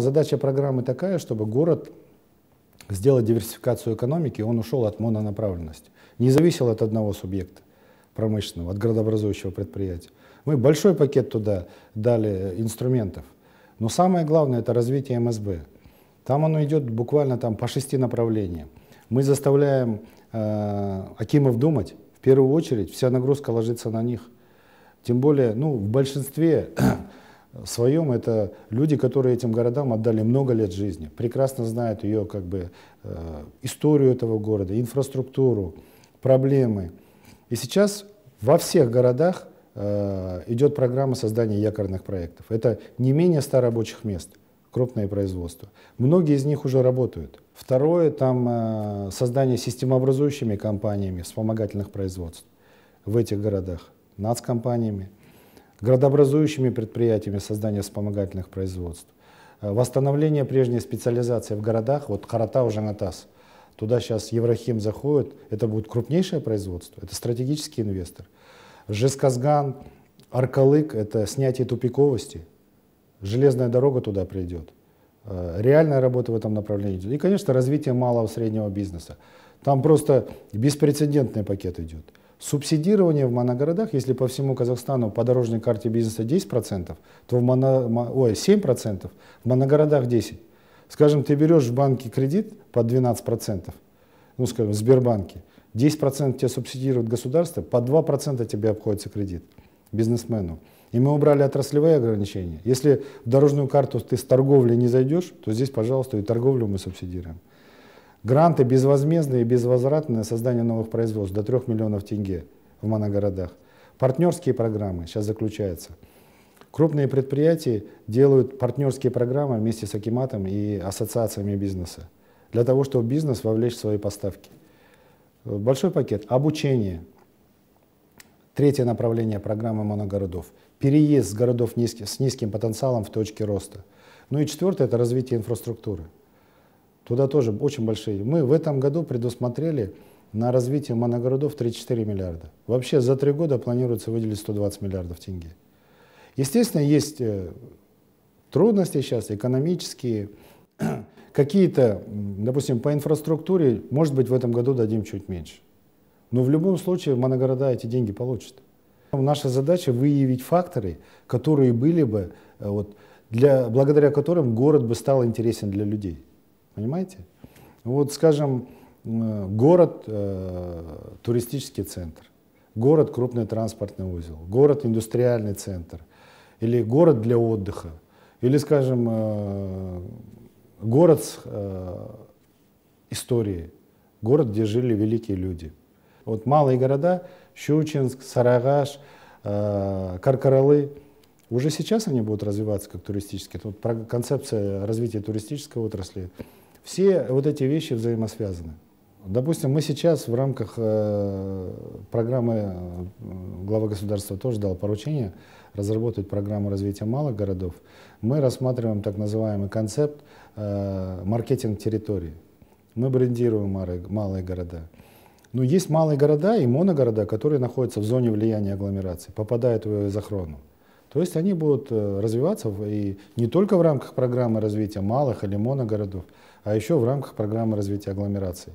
Задача программы такая, чтобы город сделать диверсификацию экономики, он ушел от мононаправленности. Не зависел от одного субъекта промышленного, от городообразующего предприятия. Мы большой пакет туда дали инструментов. Но самое главное — это развитие МСБ. Там оно идет буквально там по шести направлениям. Мы заставляем э, Акимов думать. В первую очередь вся нагрузка ложится на них. Тем более, ну, в большинстве своем это люди, которые этим городам отдали много лет жизни, прекрасно знают ее как бы э, историю этого города, инфраструктуру, проблемы. И сейчас во всех городах э, идет программа создания якорных проектов. Это не менее 100 рабочих мест, крупное производство. Многие из них уже работают. Второе, там э, создание системообразующими компаниями вспомогательных производств в этих городах, нацкомпаниями градообразующими предприятиями создания вспомогательных производств, э, восстановление прежней специализации в городах, вот Харата Карата, Жанатас, туда сейчас Еврохим заходит, это будет крупнейшее производство, это стратегический инвестор. Жесказган, Аркалык — это снятие тупиковости, железная дорога туда придет, э, реальная работа в этом направлении. И, конечно, развитие малого и среднего бизнеса. Там просто беспрецедентный пакет идет. Субсидирование в моногородах, если по всему Казахстану по дорожной карте бизнеса 10%, то в моно, ой, 7%, в моногородах 10%. Скажем, ты берешь в банке кредит по 12%, ну, скажем, в Сбербанке, 10% тебе субсидирует государство, по 2% тебе обходится кредит бизнесмену. И мы убрали отраслевые ограничения. Если в дорожную карту ты с торговли не зайдешь, то здесь, пожалуйста, и торговлю мы субсидируем. Гранты безвозмездные и безвозвратные на создание новых производств до 3 миллионов тенге в моногородах. Партнерские программы сейчас заключаются. Крупные предприятия делают партнерские программы вместе с Акиматом и ассоциациями бизнеса для того, чтобы бизнес вовлечь в свои поставки. Большой пакет. Обучение. Третье направление программы моногородов. Переезд с городов низким, с низким потенциалом в точке роста. Ну и четвертое – это развитие инфраструктуры. Туда тоже очень большие. Мы в этом году предусмотрели на развитие моногородов 3-4 миллиарда. Вообще за три года планируется выделить 120 миллиардов тенге. Естественно, есть э, трудности сейчас экономические, какие-то, допустим, по инфраструктуре, может быть, в этом году дадим чуть меньше. Но в любом случае моногорода эти деньги получат. Наша задача выявить факторы, которые были бы, э, вот, для, благодаря которым город бы стал интересен для людей. Понимаете? Вот, скажем, э, город э, туристический центр, город крупный транспортный узел, город индустриальный центр, или город для отдыха, или, скажем, э, город с э, историей, город, где жили великие люди. Вот малые города, Щучинск, Сарагаш, э, Каркаралы – уже сейчас они будут развиваться как туристические. Тут концепция развития туристической отрасли. Все вот эти вещи взаимосвязаны. Допустим, мы сейчас в рамках э, программы э, глава государства тоже дал поручение разработать программу развития малых городов. Мы рассматриваем так называемый концепт э, маркетинг территории. Мы брендируем малые города. Но есть малые города и моногорода, которые находятся в зоне влияния агломерации, попадают в ее изохрону. То есть они будут э, развиваться и не только в рамках программы развития малых или моногородов, а еще в рамках программы развития агломераций.